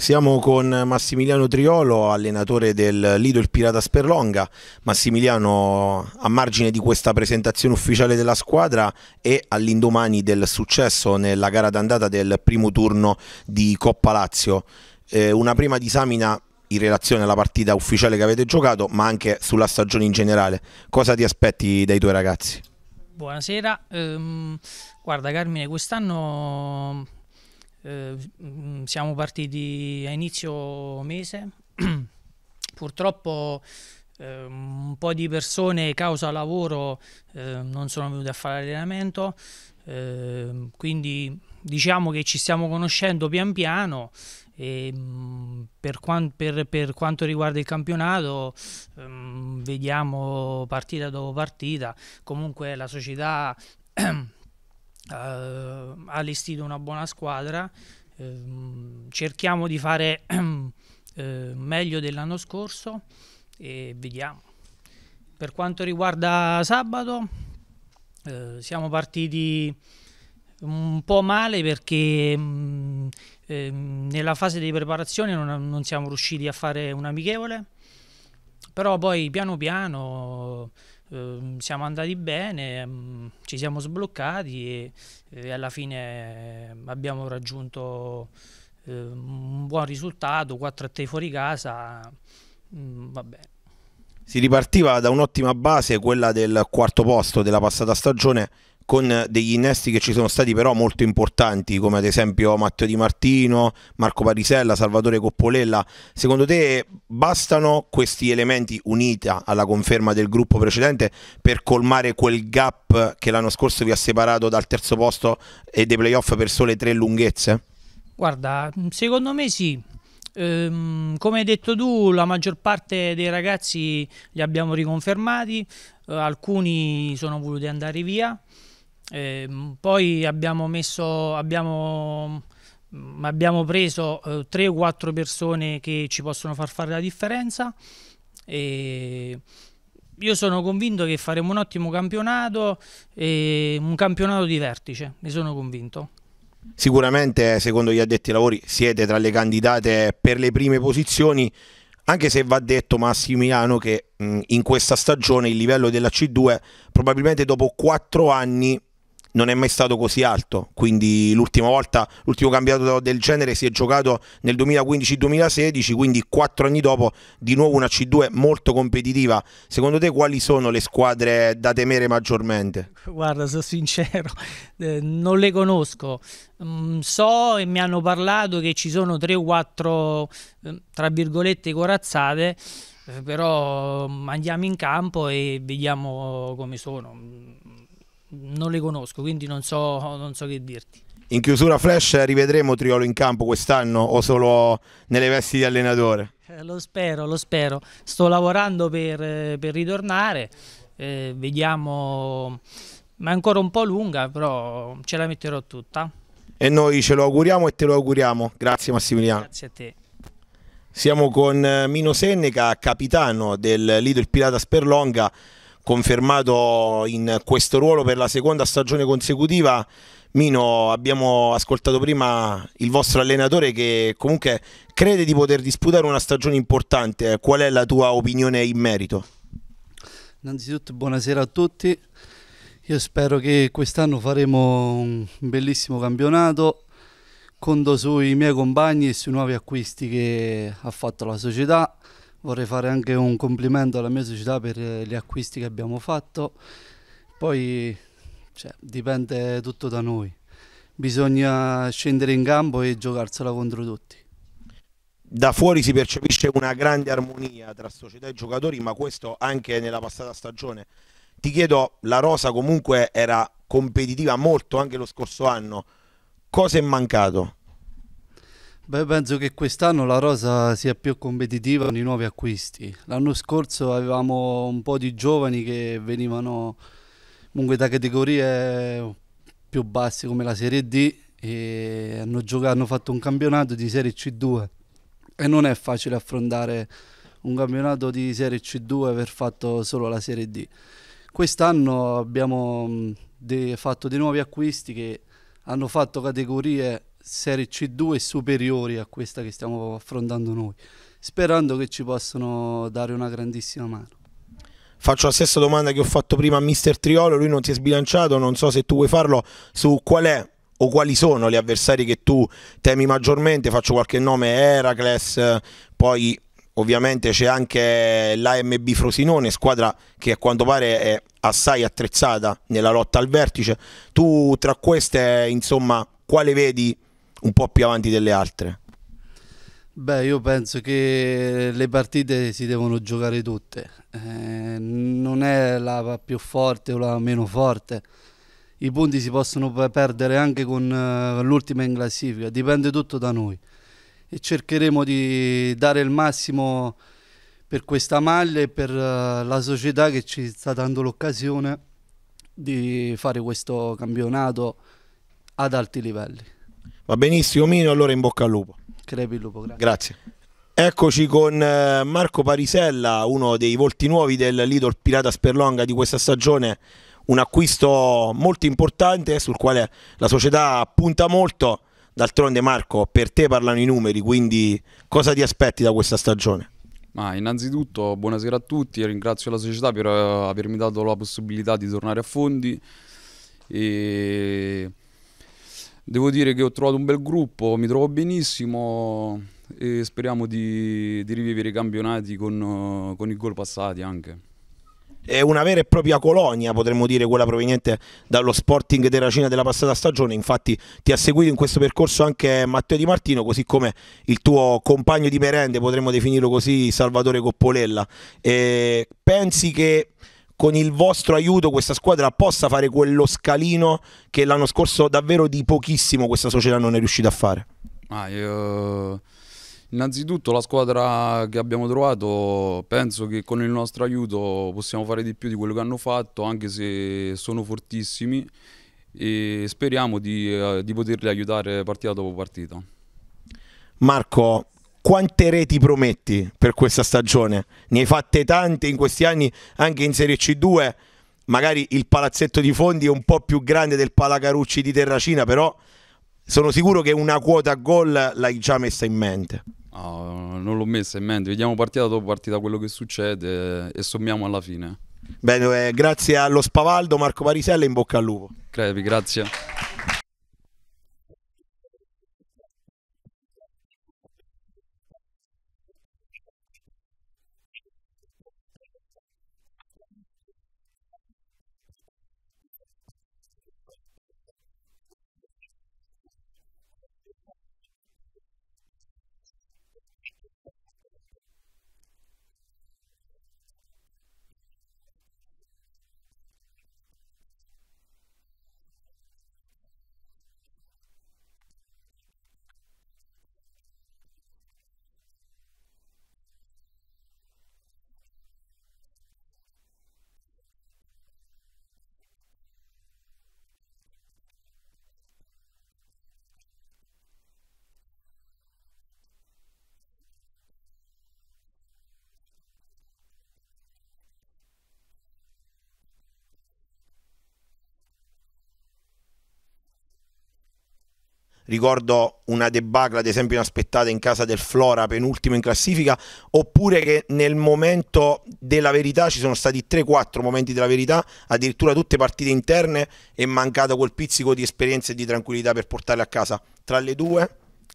Siamo con Massimiliano Triolo, allenatore del Lido Il Pirata Sperlonga. Massimiliano, a margine di questa presentazione ufficiale della squadra e all'indomani del successo nella gara d'andata del primo turno di Coppa Lazio, eh, una prima disamina in relazione alla partita ufficiale che avete giocato, ma anche sulla stagione in generale. Cosa ti aspetti dai tuoi ragazzi? Buonasera, ehm, guarda Carmine, quest'anno Ehm, siamo partiti a inizio mese, purtroppo eh, un po' di persone causa lavoro eh, non sono venute a fare allenamento, ehm, quindi diciamo che ci stiamo conoscendo pian piano e mm, per, quan per, per, quanto riguarda il campionato ehm, vediamo partita dopo partita comunque la società Eh, ha allestito una buona squadra, ehm, cerchiamo di fare eh, meglio dell'anno scorso e vediamo. Per quanto riguarda sabato, eh, siamo partiti un po' male perché mh, mm, eh, nella fase di preparazione non, non, siamo riusciti a fare un amichevole, però poi piano piano eh, siamo andati bene, mm, ci siamo sbloccati e, e alla fine ehm, abbiamo raggiunto ehm, un buon risultato, 4 a 3 fuori casa, mh, mm, vabbè. Si ripartiva da un'ottima base, quella del quarto posto della passata stagione, con degli innesti che ci sono stati però molto importanti, come ad esempio Matteo Di Martino, Marco Parisella, Salvatore Coppolella. Secondo te bastano questi elementi unita alla conferma del gruppo precedente per colmare quel gap che l'anno scorso vi ha separato dal terzo posto e dei playoff per sole tre lunghezze? Guarda, secondo me sì, Um, come hai detto tu, la maggior parte dei ragazzi li abbiamo riconfermati, uh, alcuni sono voluti andare via. Eh, poi abbiamo messo, abbiamo, mm, abbiamo preso eh, 3 o quattro persone che ci possono far fare la differenza. E io sono convinto che faremo un ottimo campionato, e un campionato di vertice, ne sono convinto. Sicuramente, secondo gli addetti ai lavori, siete tra le candidate per le prime posizioni, anche se va detto Massimiliano che mm, in questa stagione il livello della C2 probabilmente dopo quattro anni non è mai stato così alto, quindi l'ultima volta, l'ultimo campionato del genere si è giocato nel 2015-2016, quindi quattro anni dopo di nuovo una C2 molto competitiva. Secondo te quali sono le squadre da temere maggiormente? Guarda, sono sincero, eh, non le conosco. Mm, so e mi hanno parlato che ci sono 3 o 4, mm, tra virgolette, corazzate eh, però mm, andiamo in campo e vediamo come sono non le conosco, quindi non so, non so che dirti. In chiusura flash rivedremo Triolo in campo quest'anno o solo nelle vesti di allenatore? Eh, lo spero, lo spero. Sto lavorando per, eh, per ritornare, eh, vediamo, ma è ancora un po' lunga, però ce la metterò tutta. E noi ce lo auguriamo e te lo auguriamo. Grazie Massimiliano. Grazie a te. Siamo con eh, Mino Seneca, capitano del Lido Il Pirata Sperlonga confermato in questo ruolo per la seconda stagione consecutiva. Mino, abbiamo ascoltato prima il vostro allenatore che comunque crede di poter disputare una stagione importante. Qual è la tua opinione in merito? Innanzitutto buonasera a tutti. Io spero che quest'anno faremo un bellissimo campionato. Conto sui miei compagni e sui nuovi acquisti che ha fatto la società vorrei fare anche un complimento alla mia società per eh, gli acquisti che abbiamo fatto, poi cioè, dipende tutto da noi, bisogna scendere in campo e giocarsela contro tutti. Da fuori si percepisce una grande armonia tra società e giocatori, ma questo anche nella passata stagione. Ti chiedo, la rosa comunque era competitiva molto anche lo scorso anno, cosa è mancato? Beh, penso che quest'anno la rosa sia più competitiva con i nuovi acquisti. L'anno scorso avevamo un po' di giovani che venivano comunque da categorie più basse come la Serie D e hanno, giocato, hanno fatto un campionato di Serie C2 e non è facile affrontare un campionato di Serie C2 aver fatto solo la Serie D. Quest'anno abbiamo de fatto dei nuovi acquisti che hanno fatto categorie serie C2 superiori a questa che stiamo affrontando noi, sperando che ci possano dare una grandissima mano. Faccio la stessa domanda che ho fatto prima a Mister Triolo, lui non si è sbilanciato, non so se tu vuoi farlo, su qual è o quali sono gli avversari che tu temi maggiormente, faccio qualche nome, Heracles, poi ovviamente c'è anche l'AMB Frosinone, squadra che a quanto pare è assai attrezzata nella lotta al vertice, tu tra queste insomma quale vedi un po' più avanti delle altre? Beh, io penso che le partite si devono giocare tutte, eh, non è la più forte o la meno forte, i punti si possono perdere anche con eh, l'ultima in classifica, dipende tutto da noi e cercheremo di dare il massimo per questa maglia e per eh, la società che ci sta dando l'occasione di fare questo campionato ad alti livelli. Va benissimo Mino, allora in bocca al lupo. Crepi il lupo, grazie. grazie. Eccoci con eh, Marco Parisella, uno dei volti nuovi del Lidl Pirata Sperlonga di questa stagione, un acquisto molto importante eh, sul quale la società punta molto. D'altronde Marco, per te parlano i numeri, quindi cosa ti aspetti da questa stagione? Ma innanzitutto buonasera a tutti, ringrazio la società per eh, avermi dato la possibilità di tornare a Fondi e Devo dire che ho trovato un bel gruppo, mi trovo benissimo e speriamo di, di rivivere i campionati con, con i gol passati anche è una vera e propria colonia, potremmo dire, quella proveniente dallo Sporting Terracina della passata stagione. Infatti, ti ha seguito in questo percorso anche Matteo Di Martino, così come il tuo compagno di merende, potremmo definirlo così, Salvatore Coppolella. E pensi che con il vostro aiuto questa squadra possa fare quello scalino che l'anno scorso davvero di pochissimo questa società non è riuscita a fare? Ah, io... Innanzitutto la squadra che abbiamo trovato penso che con il nostro aiuto possiamo fare di più di quello che hanno fatto anche se sono fortissimi e speriamo di, eh, di poterli aiutare partita dopo partita. Marco, quante reti prometti per questa stagione? Ne hai fatte tante in questi anni anche in Serie C2, magari il palazzetto di Fondi è un po' più grande del Palacarucci di Terracina, però sono sicuro che una quota gol l'hai già messa in mente. Oh, non l'ho messa in mente, vediamo partita dopo partita quello che succede e sommiamo alla fine. Bene, eh, grazie allo Spavaldo, Marco Parisella, in bocca al lupo. Crepi, grazie. ricordo una debacle ad esempio inaspettata in casa del Flora, penultimo in classifica, oppure che nel momento della verità ci sono stati 3-4 momenti della verità, addirittura tutte partite interne e mancato quel pizzico di esperienza e di tranquillità per portarle a casa. Tra le due,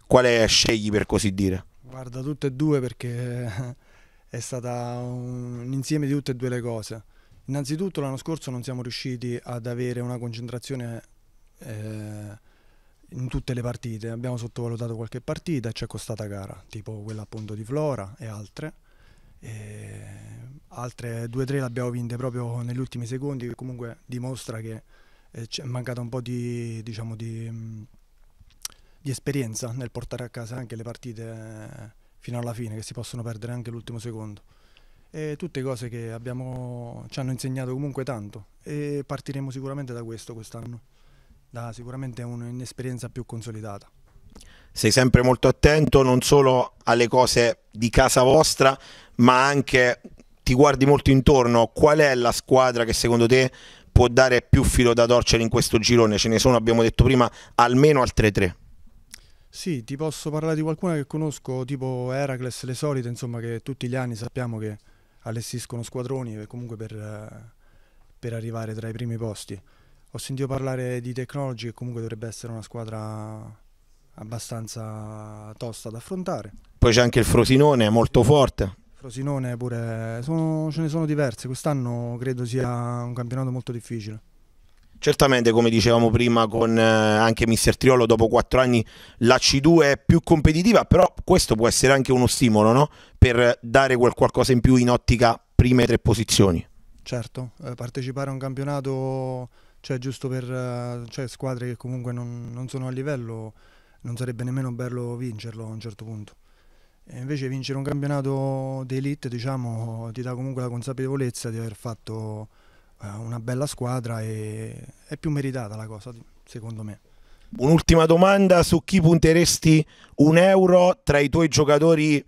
quale scegli per così dire? Guarda, tutte e due perché eh, è stata un insieme di tutte e due le cose. Innanzitutto l'anno scorso non siamo riusciti ad avere una concentrazione eh, in tutte le partite. Abbiamo sottovalutato qualche partita e ci è costata cara, tipo quella appunto di Flora e altre. E altre 2-3 le abbiamo vinte proprio negli ultimi secondi, che comunque dimostra che eh, ci è mancata un po' di, diciamo, di, di, esperienza nel portare a casa anche le partite eh, fino alla fine, che si possono perdere anche l'ultimo secondo. E tutte cose che abbiamo, ci hanno insegnato comunque tanto e partiremo sicuramente da questo quest'anno da sicuramente un'esperienza più consolidata. Sei sempre molto attento non solo alle cose di casa vostra, ma anche ti guardi molto intorno. Qual è la squadra che secondo te può dare più filo da torcere in questo girone? Ce ne sono, abbiamo detto prima, almeno altre tre. Sì, ti posso parlare di qualcuna che conosco, tipo Heracles, le solite, insomma, che tutti gli anni sappiamo che allestiscono squadroni comunque per, eh, per arrivare tra i primi posti ho sentito parlare di Technology che comunque dovrebbe essere una squadra abbastanza tosta da affrontare. Poi c'è anche il Frosinone, molto forte. Frosinone pure, sono, ce ne sono diverse, quest'anno credo sia un campionato molto difficile. Certamente, come dicevamo prima con eh, anche Mister Triolo, dopo quattro anni la C2 è più competitiva, però questo può essere anche uno stimolo no? per dare quel qualcosa in più in ottica prime tre posizioni. Certo, eh, partecipare a un campionato cioè giusto per cioè, squadre che comunque non, non, sono a livello, non sarebbe nemmeno bello vincerlo a un certo punto. E invece vincere un campionato d'elite diciamo, ti dà comunque la consapevolezza di aver fatto eh, una bella squadra e è più meritata la cosa, secondo me. Un'ultima domanda su chi punteresti un euro tra i tuoi giocatori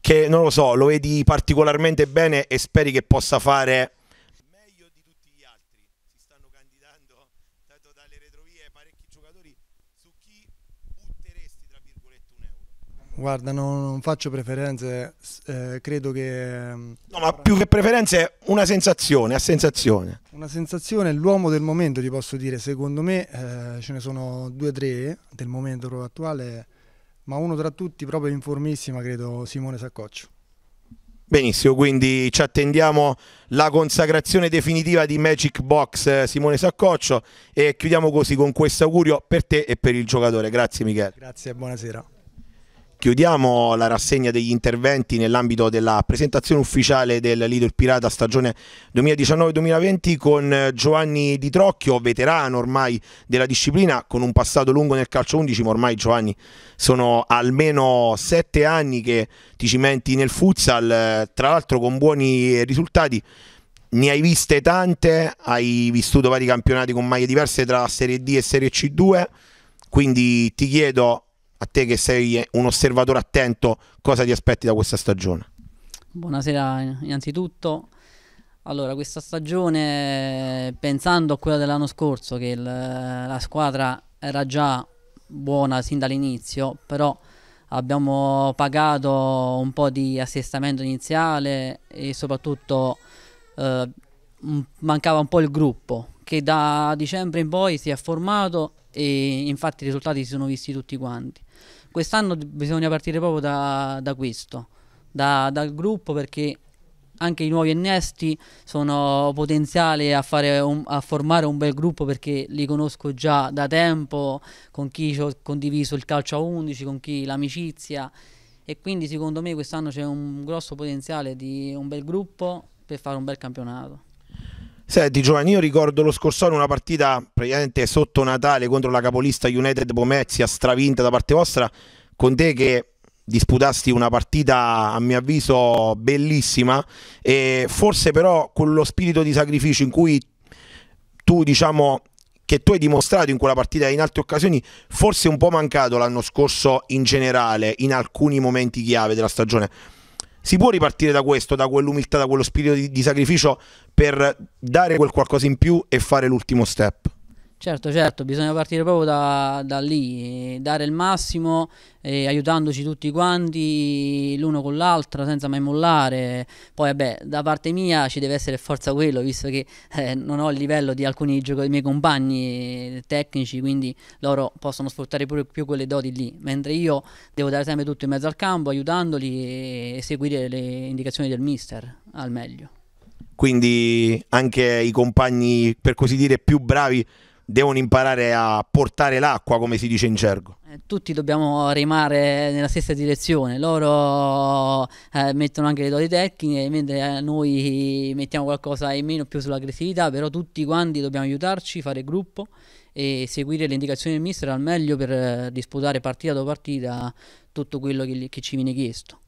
che non lo so, lo vedi particolarmente bene e speri che possa fare Guarda, non, non faccio preferenze, eh, credo che... Mm, no, ma più che preferenze una sensazione, a sensazione. Una sensazione, l'uomo del momento ti posso dire, secondo me eh, ce ne sono due o tre del momento proprio attuale, ma uno tra tutti proprio in formissima credo Simone Saccoccio. Benissimo, quindi ci attendiamo la consacrazione definitiva di Magic Box eh, Simone Saccoccio e chiudiamo così con questo augurio per te e per il giocatore. Grazie Michele. Grazie e buonasera. Chiudiamo la rassegna degli interventi nell'ambito della presentazione ufficiale del leader Pirata stagione 2019-2020 con Giovanni Di Trocchio, veterano ormai della disciplina, con un passato lungo nel calcio 11, ma ormai Giovanni sono almeno sette anni che ti cimenti nel futsal, tra l'altro con buoni risultati. Ne hai viste tante, hai vissuto vari campionati con maglie diverse tra Serie D e Serie C2, quindi ti chiedo a te che sei un osservatore attento, cosa ti aspetti da questa stagione? Buonasera innanzitutto. Allora, questa stagione, pensando a quella dell'anno scorso, che il, la squadra era già buona sin dall'inizio, però abbiamo pagato un po' di assestamento iniziale e soprattutto eh, mancava un po' il gruppo che da dicembre in poi si è formato e infatti i risultati si sono visti tutti quanti quest'anno bisogna partire proprio da, da questo, da, dal gruppo perché anche i nuovi innesti sono potenziali a, un, a, formare un bel gruppo perché li conosco già da tempo, con chi ho condiviso il calcio a 11, con chi l'amicizia e quindi secondo me quest'anno c'è un grosso potenziale di un bel gruppo per fare un bel campionato. Senti Giovanni, io ricordo lo scorso anno una partita praticamente sotto Natale contro la capolista United Pomezia, stravinta da parte vostra, con te che disputasti una partita a mio avviso bellissima e forse però con lo spirito di sacrificio in cui tu diciamo che tu hai dimostrato in quella partita e in altre occasioni forse un po' mancato l'anno scorso in generale in alcuni momenti chiave della stagione si può ripartire da questo, da quell'umiltà, da quello spirito di, di sacrificio per dare quel qualcosa in più e fare l'ultimo step? Certo, certo, bisogna partire proprio da, da lì, dare il massimo, eh, aiutandoci tutti quanti l'uno con l'altro senza mai mollare. Poi vabbè, da parte mia ci deve essere forza quello, visto che eh, non ho il livello di alcuni dei miei compagni tecnici, quindi loro possono sfruttare pure più quelle doti lì, mentre io devo dare sempre tutto in mezzo al campo, aiutandoli e seguire le indicazioni del mister al meglio. Quindi anche i compagni, per così dire, più bravi devono imparare a portare l'acqua, come si dice in gergo. Eh, tutti dobbiamo remare nella stessa direzione, loro eh, mettono anche le doti tecniche, mentre eh, noi mettiamo qualcosa in meno più sull'aggressività, però tutti quanti dobbiamo aiutarci, fare gruppo e seguire le indicazioni del mister al meglio per eh, disputare partita dopo partita tutto quello che, che ci viene chiesto.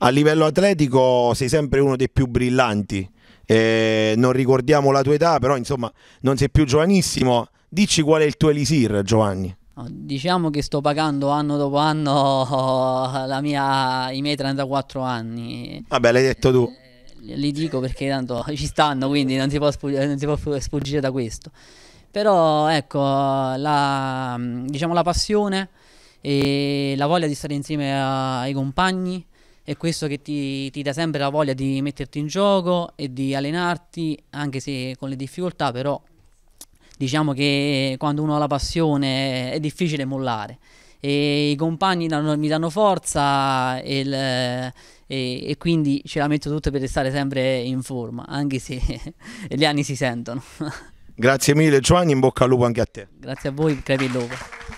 A livello atletico sei sempre uno dei più brillanti eh, non ricordiamo la tua età, però insomma non sei più giovanissimo. Dici qual è il tuo elisir, Giovanni? Diciamo che sto pagando anno dopo anno mia, i miei 34 anni. Vabbè, l'hai detto tu. Eh, li dico perché tanto ci stanno, quindi non si può, sfuggire, non si può sfuggire da questo. Però ecco, la, diciamo, la passione e la voglia di stare insieme ai compagni, è questo che ti, ti dà sempre la voglia di metterti in gioco e di allenarti, anche se con le difficoltà, però diciamo che quando uno ha la passione è difficile mollare. E i compagni danno, mi danno forza e, il, e, e, quindi ce la metto tutta per restare sempre in forma, anche se gli anni si sentono. Grazie mille Giovanni, in bocca al lupo anche a te. Grazie a voi, crepi il lupo.